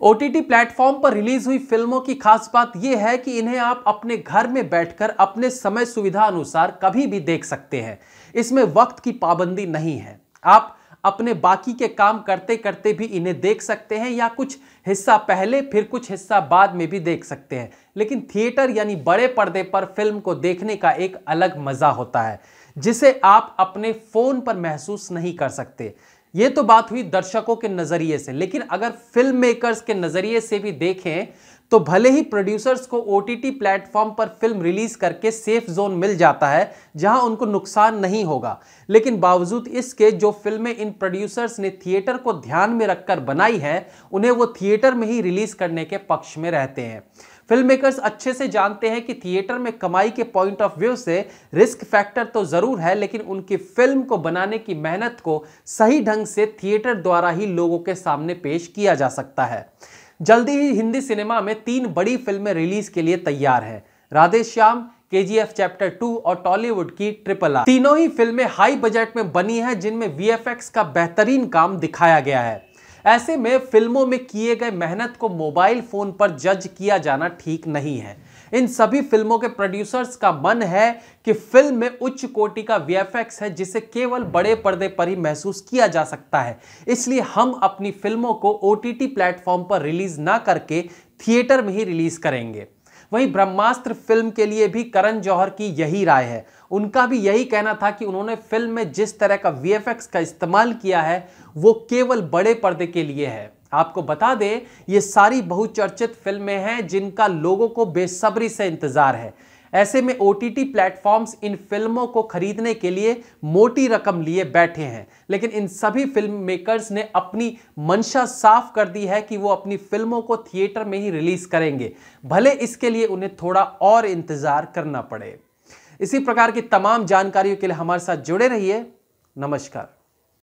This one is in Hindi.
ओ टी प्लेटफॉर्म पर रिलीज हुई फिल्मों की खास बात यह है कि इन्हें आप अपने घर में बैठकर अपने समय सुविधा अनुसार कभी भी देख सकते हैं इसमें वक्त की पाबंदी नहीं है आप अपने बाकी के काम करते करते भी इन्हें देख सकते हैं या कुछ हिस्सा पहले फिर कुछ हिस्सा बाद में भी देख सकते हैं लेकिन थिएटर यानी बड़े पर्दे पर फिल्म को देखने का एक अलग मज़ा होता है जिसे आप अपने फ़ोन पर महसूस नहीं कर सकते ये तो बात हुई दर्शकों के नज़रिए से लेकिन अगर फिल्म मेकर्स के नज़रिए से भी देखें तो भले ही प्रोड्यूसर्स को ओ टी प्लेटफॉर्म पर फिल्म रिलीज करके सेफ जोन मिल जाता है जहां उनको नुकसान नहीं होगा लेकिन बावजूद इसके जो फिल्में इन प्रोड्यूसर्स ने थिएटर को ध्यान में रखकर बनाई है उन्हें वो थिएटर में ही रिलीज करने के पक्ष में रहते हैं फिल्म मेकर्स अच्छे से जानते हैं कि थिएटर में कमाई के पॉइंट ऑफ व्यू से रिस्क फैक्टर तो ज़रूर है लेकिन उनकी फिल्म को बनाने की मेहनत को सही ढंग से थिएटर द्वारा ही लोगों के सामने पेश किया जा सकता है जल्दी ही हिंदी सिनेमा में तीन बड़ी फिल्में रिलीज के लिए तैयार हैं राधे श्याम के जी एफ चैप्टर टू और टॉलीवुड की ट्रिपल आर तीनों ही फिल्में हाई बजट में बनी हैं जिनमें वी का बेहतरीन काम दिखाया गया है ऐसे में फिल्मों में किए गए मेहनत को मोबाइल फोन पर जज किया जाना ठीक नहीं है इन सभी फिल्मों के प्रोड्यूसर्स का मन है कि फिल्म में उच्च कोटि का वीएफएक्स है जिसे केवल बड़े पर्दे पर ही महसूस किया जा सकता है इसलिए हम अपनी फिल्मों को ओ टी प्लेटफॉर्म पर रिलीज ना करके थिएटर में ही रिलीज करेंगे वहीं ब्रह्मास्त्र फिल्म के लिए भी करण जौहर की यही राय है उनका भी यही कहना था कि उन्होंने फिल्म में जिस तरह का वी का इस्तेमाल किया है वो केवल बड़े पर्दे के लिए है आपको बता दें ये सारी बहुचर्चित फिल्में हैं जिनका लोगों को बेसब्री से इंतज़ार है ऐसे में ओ टी प्लेटफॉर्म्स इन फिल्मों को खरीदने के लिए मोटी रकम लिए बैठे हैं लेकिन इन सभी फिल्म मेकर्स ने अपनी मंशा साफ कर दी है कि वो अपनी फिल्मों को थिएटर में ही रिलीज करेंगे भले इसके लिए उन्हें थोड़ा और इंतजार करना पड़े इसी प्रकार की तमाम जानकारियों के लिए हमारे साथ जुड़े रहिए नमस्कार